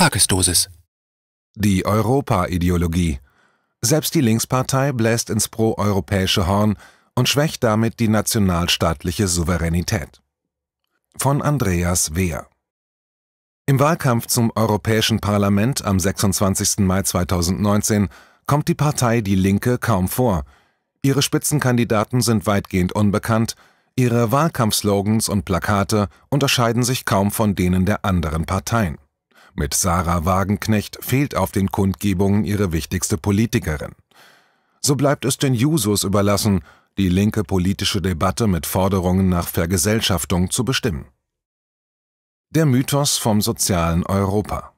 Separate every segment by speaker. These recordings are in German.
Speaker 1: Tagesdosis. Die Europa-Ideologie. Selbst die Linkspartei bläst ins proeuropäische Horn und schwächt damit die nationalstaatliche Souveränität. Von Andreas Wehr. Im Wahlkampf zum Europäischen Parlament am 26. Mai 2019 kommt die Partei Die Linke kaum vor. Ihre Spitzenkandidaten sind weitgehend unbekannt, ihre Wahlkampfslogans und Plakate unterscheiden sich kaum von denen der anderen Parteien. Mit Sarah Wagenknecht fehlt auf den Kundgebungen ihre wichtigste Politikerin. So bleibt es den Jusos überlassen, die linke politische Debatte mit Forderungen nach Vergesellschaftung zu bestimmen. Der Mythos vom sozialen Europa.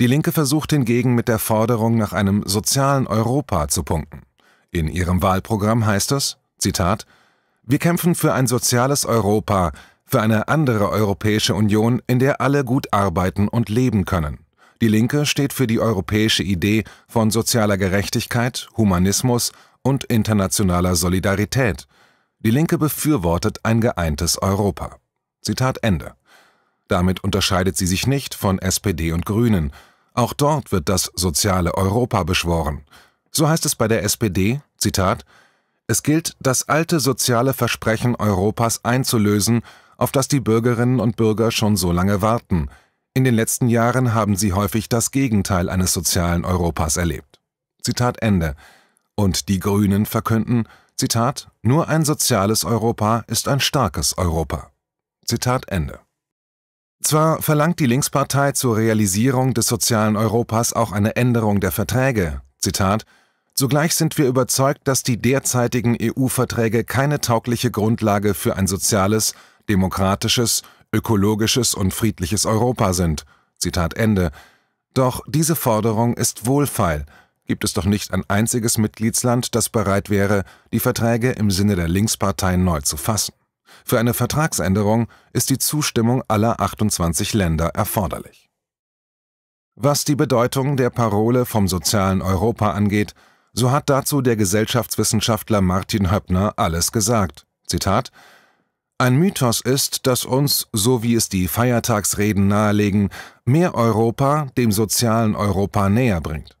Speaker 1: Die Linke versucht hingegen mit der Forderung nach einem sozialen Europa zu punkten. In ihrem Wahlprogramm heißt es, Zitat, Wir kämpfen für ein soziales Europa, für eine andere Europäische Union, in der alle gut arbeiten und leben können. Die Linke steht für die europäische Idee von sozialer Gerechtigkeit, Humanismus und internationaler Solidarität. Die Linke befürwortet ein geeintes Europa. Zitat Ende. Damit unterscheidet sie sich nicht von SPD und Grünen. Auch dort wird das soziale Europa beschworen. So heißt es bei der SPD, Zitat, es gilt, das alte soziale Versprechen Europas einzulösen auf das die Bürgerinnen und Bürger schon so lange warten. In den letzten Jahren haben sie häufig das Gegenteil eines sozialen Europas erlebt. Zitat Ende. Und die Grünen verkünden, Zitat, nur ein soziales Europa ist ein starkes Europa. Zitat Ende. Zwar verlangt die Linkspartei zur Realisierung des sozialen Europas auch eine Änderung der Verträge, Zitat, Zugleich sind wir überzeugt, dass die derzeitigen EU-Verträge keine taugliche Grundlage für ein soziales demokratisches, ökologisches und friedliches Europa sind. Zitat Ende. Doch diese Forderung ist wohlfeil. Gibt es doch nicht ein einziges Mitgliedsland, das bereit wäre, die Verträge im Sinne der Linkspartei neu zu fassen. Für eine Vertragsänderung ist die Zustimmung aller 28 Länder erforderlich. Was die Bedeutung der Parole vom sozialen Europa angeht, so hat dazu der Gesellschaftswissenschaftler Martin Höppner alles gesagt. Zitat ein Mythos ist, dass uns, so wie es die Feiertagsreden nahelegen, mehr Europa dem sozialen Europa näher bringt.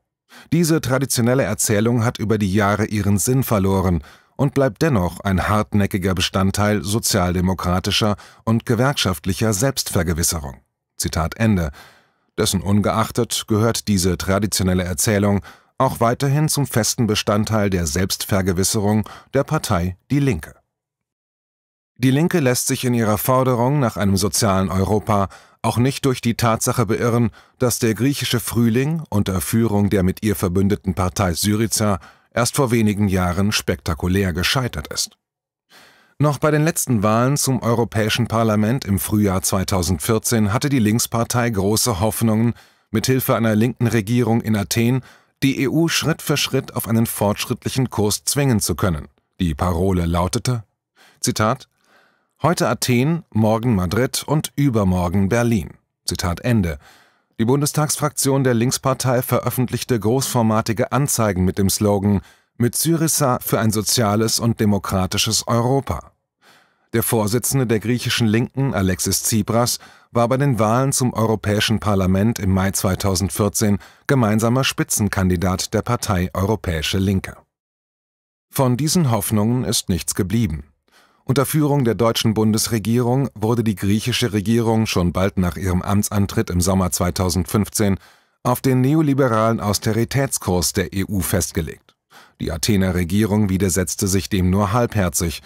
Speaker 1: Diese traditionelle Erzählung hat über die Jahre ihren Sinn verloren und bleibt dennoch ein hartnäckiger Bestandteil sozialdemokratischer und gewerkschaftlicher Selbstvergewisserung. Zitat Ende. Dessen ungeachtet gehört diese traditionelle Erzählung auch weiterhin zum festen Bestandteil der Selbstvergewisserung der Partei Die Linke. Die Linke lässt sich in ihrer Forderung nach einem sozialen Europa auch nicht durch die Tatsache beirren, dass der griechische Frühling unter Führung der mit ihr verbündeten Partei Syriza erst vor wenigen Jahren spektakulär gescheitert ist. Noch bei den letzten Wahlen zum Europäischen Parlament im Frühjahr 2014 hatte die Linkspartei große Hoffnungen, mithilfe einer linken Regierung in Athen die EU Schritt für Schritt auf einen fortschrittlichen Kurs zwingen zu können. Die Parole lautete: Zitat Heute Athen, morgen Madrid und übermorgen Berlin. Zitat Ende. Die Bundestagsfraktion der Linkspartei veröffentlichte großformatige Anzeigen mit dem Slogan Mit Syriza für ein soziales und demokratisches Europa. Der Vorsitzende der griechischen Linken, Alexis Tsipras, war bei den Wahlen zum Europäischen Parlament im Mai 2014 gemeinsamer Spitzenkandidat der Partei Europäische Linke. Von diesen Hoffnungen ist nichts geblieben. Unter Führung der deutschen Bundesregierung wurde die griechische Regierung schon bald nach ihrem Amtsantritt im Sommer 2015 auf den neoliberalen Austeritätskurs der EU festgelegt. Die Athener Regierung widersetzte sich dem nur halbherzig.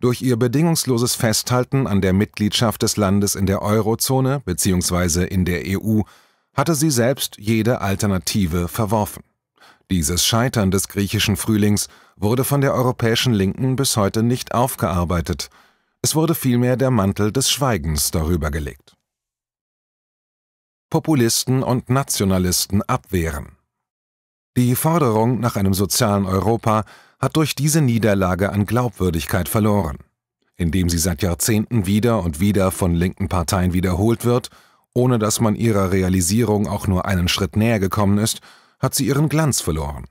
Speaker 1: Durch ihr bedingungsloses Festhalten an der Mitgliedschaft des Landes in der Eurozone bzw. in der EU hatte sie selbst jede Alternative verworfen. Dieses Scheitern des griechischen Frühlings wurde von der europäischen Linken bis heute nicht aufgearbeitet, es wurde vielmehr der Mantel des Schweigens darüber gelegt. Populisten und Nationalisten abwehren. Die Forderung nach einem sozialen Europa hat durch diese Niederlage an Glaubwürdigkeit verloren. Indem sie seit Jahrzehnten wieder und wieder von linken Parteien wiederholt wird, ohne dass man ihrer Realisierung auch nur einen Schritt näher gekommen ist, hat sie ihren Glanz verloren.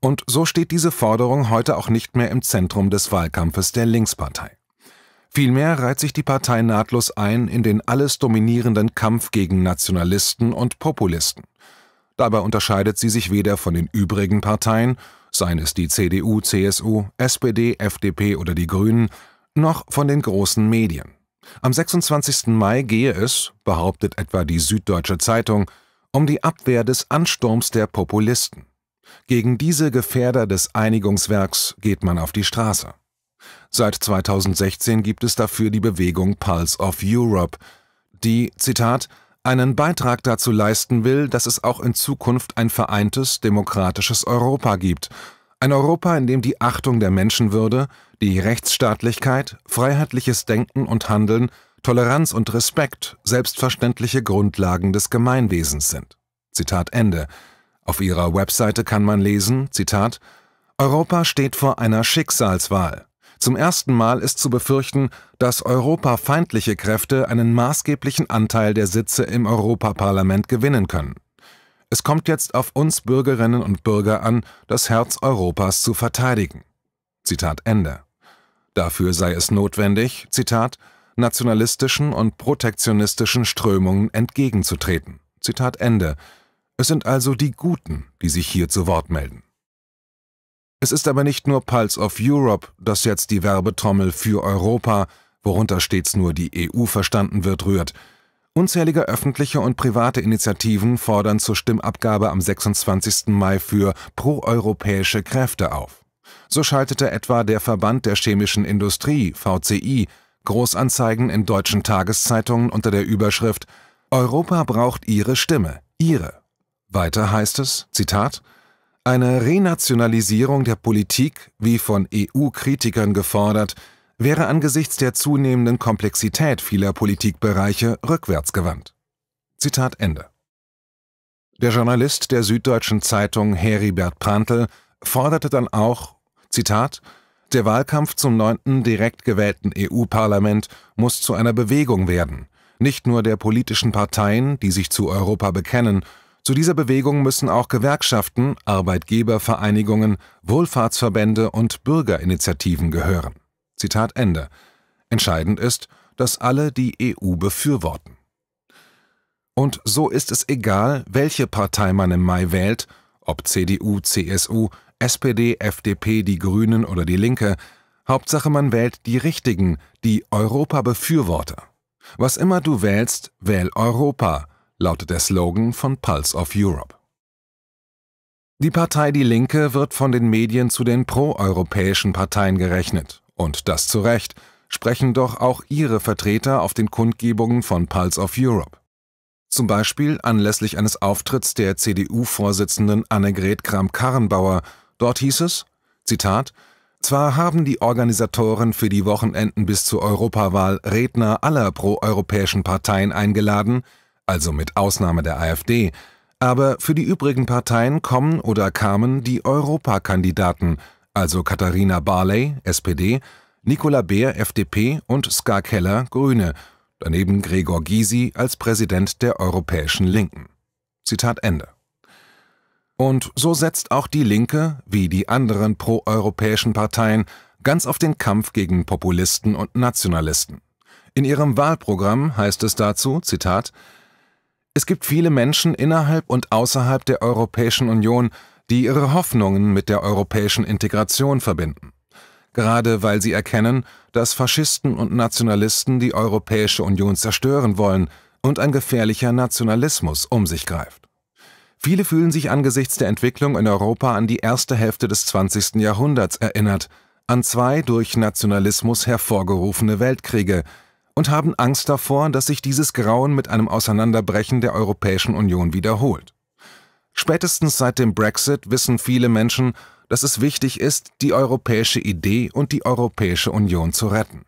Speaker 1: Und so steht diese Forderung heute auch nicht mehr im Zentrum des Wahlkampfes der Linkspartei. Vielmehr reiht sich die Partei nahtlos ein in den alles dominierenden Kampf gegen Nationalisten und Populisten. Dabei unterscheidet sie sich weder von den übrigen Parteien, seien es die CDU, CSU, SPD, FDP oder die Grünen, noch von den großen Medien. Am 26. Mai gehe es, behauptet etwa die Süddeutsche Zeitung, um die Abwehr des Ansturms der Populisten. Gegen diese Gefährder des Einigungswerks geht man auf die Straße. Seit 2016 gibt es dafür die Bewegung Pulse of Europe, die, Zitat, einen Beitrag dazu leisten will, dass es auch in Zukunft ein vereintes, demokratisches Europa gibt. Ein Europa, in dem die Achtung der Menschenwürde, die Rechtsstaatlichkeit, freiheitliches Denken und Handeln Toleranz und Respekt selbstverständliche Grundlagen des Gemeinwesens sind. Zitat Ende. Auf ihrer Webseite kann man lesen, Zitat, Europa steht vor einer Schicksalswahl. Zum ersten Mal ist zu befürchten, dass europafeindliche Kräfte einen maßgeblichen Anteil der Sitze im Europaparlament gewinnen können. Es kommt jetzt auf uns Bürgerinnen und Bürger an, das Herz Europas zu verteidigen. Zitat Ende. Dafür sei es notwendig, Zitat, nationalistischen und protektionistischen Strömungen entgegenzutreten. Zitat Ende. Es sind also die Guten, die sich hier zu Wort melden. Es ist aber nicht nur Pulse of Europe, das jetzt die Werbetrommel für Europa, worunter stets nur die EU verstanden wird, rührt. Unzählige öffentliche und private Initiativen fordern zur Stimmabgabe am 26. Mai für proeuropäische Kräfte auf. So schaltete etwa der Verband der chemischen Industrie, VCI, Großanzeigen in deutschen Tageszeitungen unter der Überschrift Europa braucht ihre Stimme, ihre. Weiter heißt es, Zitat, eine Renationalisierung der Politik, wie von EU-Kritikern gefordert, wäre angesichts der zunehmenden Komplexität vieler Politikbereiche rückwärtsgewandt. Zitat Ende. Der Journalist der Süddeutschen Zeitung Heribert Prantl forderte dann auch, Zitat, der Wahlkampf zum neunten direkt gewählten EU-Parlament muss zu einer Bewegung werden, nicht nur der politischen Parteien, die sich zu Europa bekennen, zu dieser Bewegung müssen auch Gewerkschaften, Arbeitgebervereinigungen, Wohlfahrtsverbände und Bürgerinitiativen gehören. Zitat Ende. Entscheidend ist, dass alle die EU befürworten. Und so ist es egal, welche Partei man im Mai wählt, ob CDU, CSU, SPD, FDP, die Grünen oder die Linke. Hauptsache, man wählt die Richtigen, die Europa-Befürworter. Was immer du wählst, wähl Europa, lautet der Slogan von Pulse of Europe. Die Partei Die Linke wird von den Medien zu den proeuropäischen Parteien gerechnet. Und das zu Recht, sprechen doch auch ihre Vertreter auf den Kundgebungen von Pulse of Europe. Zum Beispiel anlässlich eines Auftritts der CDU-Vorsitzenden Annegret Kramp-Karrenbauer Dort hieß es, Zitat, zwar haben die Organisatoren für die Wochenenden bis zur Europawahl Redner aller proeuropäischen Parteien eingeladen, also mit Ausnahme der AfD, aber für die übrigen Parteien kommen oder kamen die Europakandidaten, also Katharina Barley, SPD, Nicola Beer, FDP und Ska Keller, Grüne, daneben Gregor Gysi als Präsident der Europäischen Linken. Zitat Ende. Und so setzt auch die Linke, wie die anderen proeuropäischen Parteien, ganz auf den Kampf gegen Populisten und Nationalisten. In ihrem Wahlprogramm heißt es dazu, Zitat, es gibt viele Menschen innerhalb und außerhalb der Europäischen Union, die ihre Hoffnungen mit der europäischen Integration verbinden. Gerade weil sie erkennen, dass Faschisten und Nationalisten die Europäische Union zerstören wollen und ein gefährlicher Nationalismus um sich greift. Viele fühlen sich angesichts der Entwicklung in Europa an die erste Hälfte des 20. Jahrhunderts erinnert, an zwei durch Nationalismus hervorgerufene Weltkriege und haben Angst davor, dass sich dieses Grauen mit einem Auseinanderbrechen der Europäischen Union wiederholt. Spätestens seit dem Brexit wissen viele Menschen, dass es wichtig ist, die europäische Idee und die Europäische Union zu retten.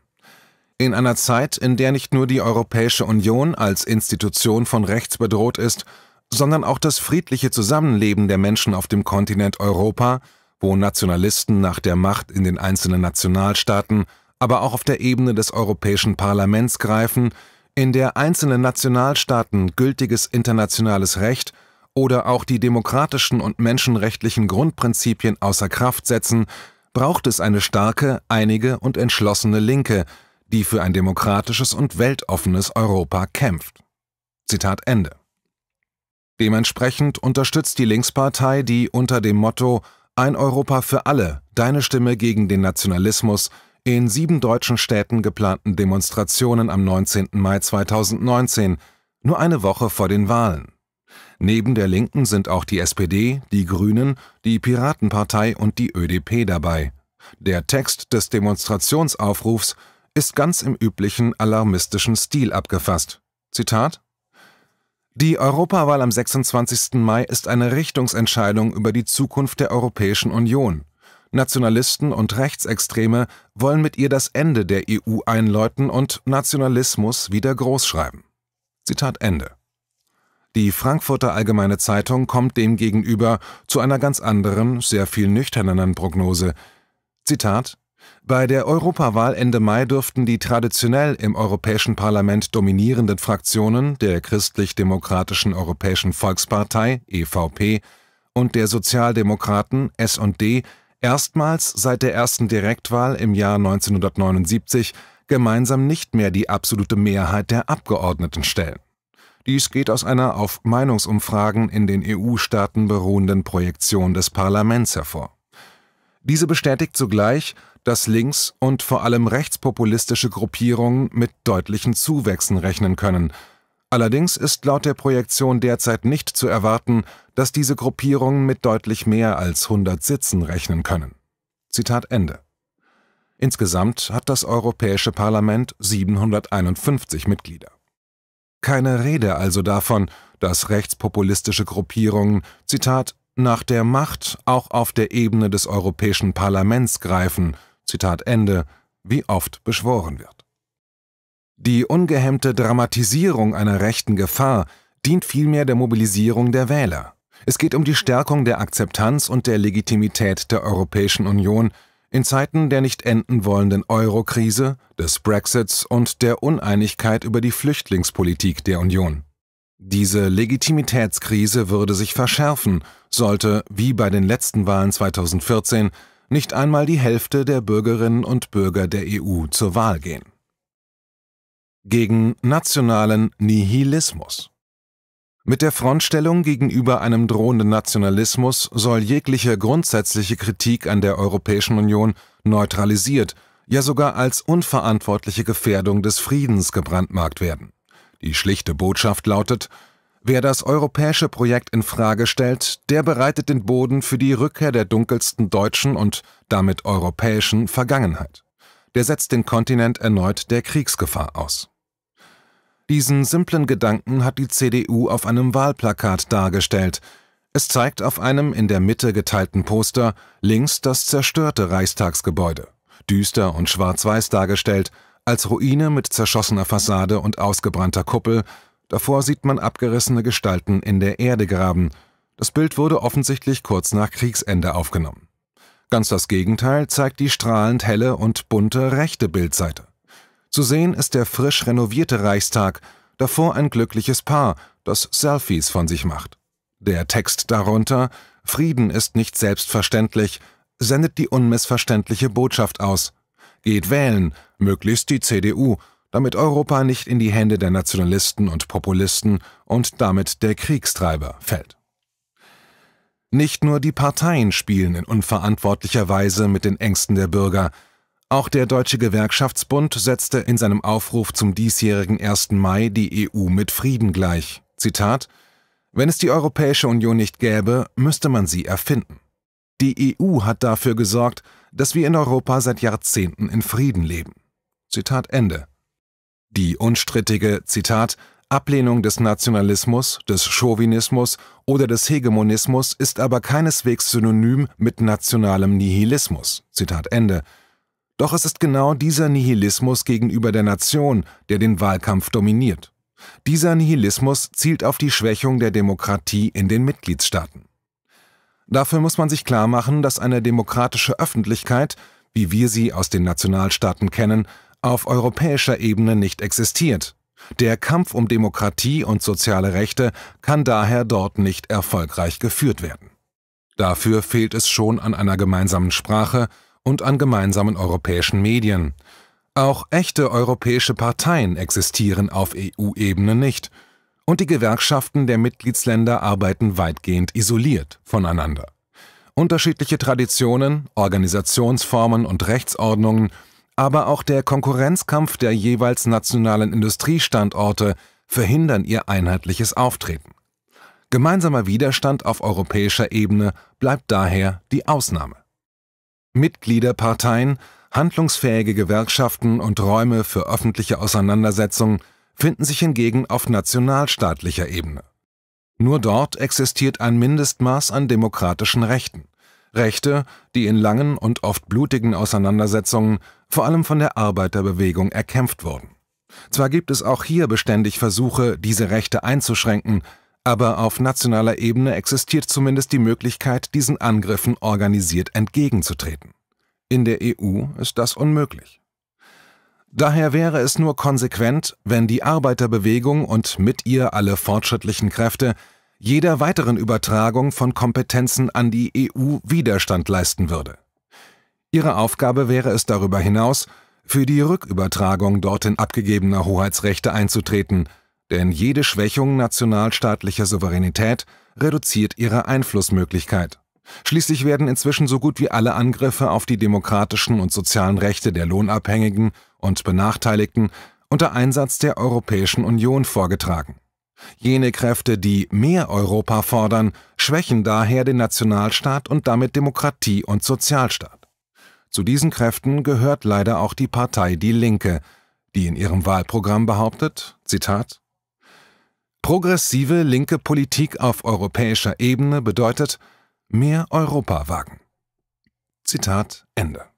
Speaker 1: In einer Zeit, in der nicht nur die Europäische Union als Institution von rechts bedroht ist, sondern auch das friedliche Zusammenleben der Menschen auf dem Kontinent Europa, wo Nationalisten nach der Macht in den einzelnen Nationalstaaten, aber auch auf der Ebene des Europäischen Parlaments greifen, in der einzelne Nationalstaaten gültiges internationales Recht oder auch die demokratischen und menschenrechtlichen Grundprinzipien außer Kraft setzen, braucht es eine starke, einige und entschlossene Linke, die für ein demokratisches und weltoffenes Europa kämpft. Zitat Ende. Dementsprechend unterstützt die Linkspartei die unter dem Motto Ein Europa für alle, deine Stimme gegen den Nationalismus in sieben deutschen Städten geplanten Demonstrationen am 19. Mai 2019, nur eine Woche vor den Wahlen. Neben der Linken sind auch die SPD, die Grünen, die Piratenpartei und die ÖDP dabei. Der Text des Demonstrationsaufrufs ist ganz im üblichen alarmistischen Stil abgefasst. Zitat die Europawahl am 26. Mai ist eine Richtungsentscheidung über die Zukunft der Europäischen Union. Nationalisten und Rechtsextreme wollen mit ihr das Ende der EU einläuten und Nationalismus wieder großschreiben. Zitat Ende. Die Frankfurter Allgemeine Zeitung kommt demgegenüber zu einer ganz anderen, sehr viel nüchterneren Prognose. Zitat bei der Europawahl Ende Mai dürften die traditionell im Europäischen Parlament dominierenden Fraktionen der christlich-demokratischen Europäischen Volkspartei EVP und der Sozialdemokraten SD erstmals seit der ersten Direktwahl im Jahr 1979 gemeinsam nicht mehr die absolute Mehrheit der Abgeordneten stellen. Dies geht aus einer auf Meinungsumfragen in den EU-Staaten beruhenden Projektion des Parlaments hervor. Diese bestätigt zugleich, dass links- und vor allem rechtspopulistische Gruppierungen mit deutlichen Zuwächsen rechnen können. Allerdings ist laut der Projektion derzeit nicht zu erwarten, dass diese Gruppierungen mit deutlich mehr als 100 Sitzen rechnen können. Zitat Ende. Insgesamt hat das Europäische Parlament 751 Mitglieder. Keine Rede also davon, dass rechtspopulistische Gruppierungen, Zitat, nach der Macht auch auf der Ebene des Europäischen Parlaments greifen, Zitat Ende, wie oft beschworen wird. Die ungehemmte Dramatisierung einer rechten Gefahr dient vielmehr der Mobilisierung der Wähler. Es geht um die Stärkung der Akzeptanz und der Legitimität der Europäischen Union in Zeiten der nicht enden wollenden Euro-Krise, des Brexits und der Uneinigkeit über die Flüchtlingspolitik der Union. Diese Legitimitätskrise würde sich verschärfen sollte, wie bei den letzten Wahlen 2014, nicht einmal die Hälfte der Bürgerinnen und Bürger der EU zur Wahl gehen. Gegen nationalen Nihilismus. Mit der Frontstellung gegenüber einem drohenden Nationalismus soll jegliche grundsätzliche Kritik an der Europäischen Union neutralisiert, ja sogar als unverantwortliche Gefährdung des Friedens gebrandmarkt werden. Die schlichte Botschaft lautet, Wer das europäische Projekt in Frage stellt, der bereitet den Boden für die Rückkehr der dunkelsten deutschen und damit europäischen Vergangenheit. Der setzt den Kontinent erneut der Kriegsgefahr aus. Diesen simplen Gedanken hat die CDU auf einem Wahlplakat dargestellt. Es zeigt auf einem in der Mitte geteilten Poster links das zerstörte Reichstagsgebäude, düster und schwarz-weiß dargestellt, als Ruine mit zerschossener Fassade und ausgebrannter Kuppel, Davor sieht man abgerissene Gestalten in der Erde graben. Das Bild wurde offensichtlich kurz nach Kriegsende aufgenommen. Ganz das Gegenteil zeigt die strahlend helle und bunte rechte Bildseite. Zu sehen ist der frisch renovierte Reichstag, davor ein glückliches Paar, das Selfies von sich macht. Der Text darunter Frieden ist nicht selbstverständlich, sendet die unmissverständliche Botschaft aus. Geht wählen, möglichst die CDU, damit Europa nicht in die Hände der Nationalisten und Populisten und damit der Kriegstreiber fällt. Nicht nur die Parteien spielen in unverantwortlicher Weise mit den Ängsten der Bürger, auch der Deutsche Gewerkschaftsbund setzte in seinem Aufruf zum diesjährigen 1. Mai die EU mit Frieden gleich. Zitat: Wenn es die Europäische Union nicht gäbe, müsste man sie erfinden. Die EU hat dafür gesorgt, dass wir in Europa seit Jahrzehnten in Frieden leben. Zitat Ende. Die unstrittige, Zitat, Ablehnung des Nationalismus, des Chauvinismus oder des Hegemonismus ist aber keineswegs synonym mit nationalem Nihilismus. Zitat Ende. Doch es ist genau dieser Nihilismus gegenüber der Nation, der den Wahlkampf dominiert. Dieser Nihilismus zielt auf die Schwächung der Demokratie in den Mitgliedstaaten. Dafür muss man sich klar machen, dass eine demokratische Öffentlichkeit, wie wir sie aus den Nationalstaaten kennen, auf europäischer Ebene nicht existiert. Der Kampf um Demokratie und soziale Rechte kann daher dort nicht erfolgreich geführt werden. Dafür fehlt es schon an einer gemeinsamen Sprache und an gemeinsamen europäischen Medien. Auch echte europäische Parteien existieren auf EU-Ebene nicht, und die Gewerkschaften der Mitgliedsländer arbeiten weitgehend isoliert voneinander. Unterschiedliche Traditionen, Organisationsformen und Rechtsordnungen aber auch der Konkurrenzkampf der jeweils nationalen Industriestandorte verhindern ihr einheitliches Auftreten. Gemeinsamer Widerstand auf europäischer Ebene bleibt daher die Ausnahme. Mitgliederparteien, handlungsfähige Gewerkschaften und Räume für öffentliche Auseinandersetzungen finden sich hingegen auf nationalstaatlicher Ebene. Nur dort existiert ein Mindestmaß an demokratischen Rechten. Rechte, die in langen und oft blutigen Auseinandersetzungen vor allem von der Arbeiterbewegung erkämpft wurden. Zwar gibt es auch hier beständig Versuche, diese Rechte einzuschränken, aber auf nationaler Ebene existiert zumindest die Möglichkeit, diesen Angriffen organisiert entgegenzutreten. In der EU ist das unmöglich. Daher wäre es nur konsequent, wenn die Arbeiterbewegung und mit ihr alle fortschrittlichen Kräfte jeder weiteren Übertragung von Kompetenzen an die EU Widerstand leisten würde. Ihre Aufgabe wäre es darüber hinaus, für die Rückübertragung dorthin abgegebener Hoheitsrechte einzutreten, denn jede Schwächung nationalstaatlicher Souveränität reduziert ihre Einflussmöglichkeit. Schließlich werden inzwischen so gut wie alle Angriffe auf die demokratischen und sozialen Rechte der Lohnabhängigen und Benachteiligten unter Einsatz der Europäischen Union vorgetragen. Jene Kräfte, die mehr Europa fordern, schwächen daher den Nationalstaat und damit Demokratie und Sozialstaat. Zu diesen Kräften gehört leider auch die Partei Die Linke, die in ihrem Wahlprogramm behauptet, Zitat, Progressive linke Politik auf europäischer Ebene bedeutet mehr Europa wagen. Zitat Ende.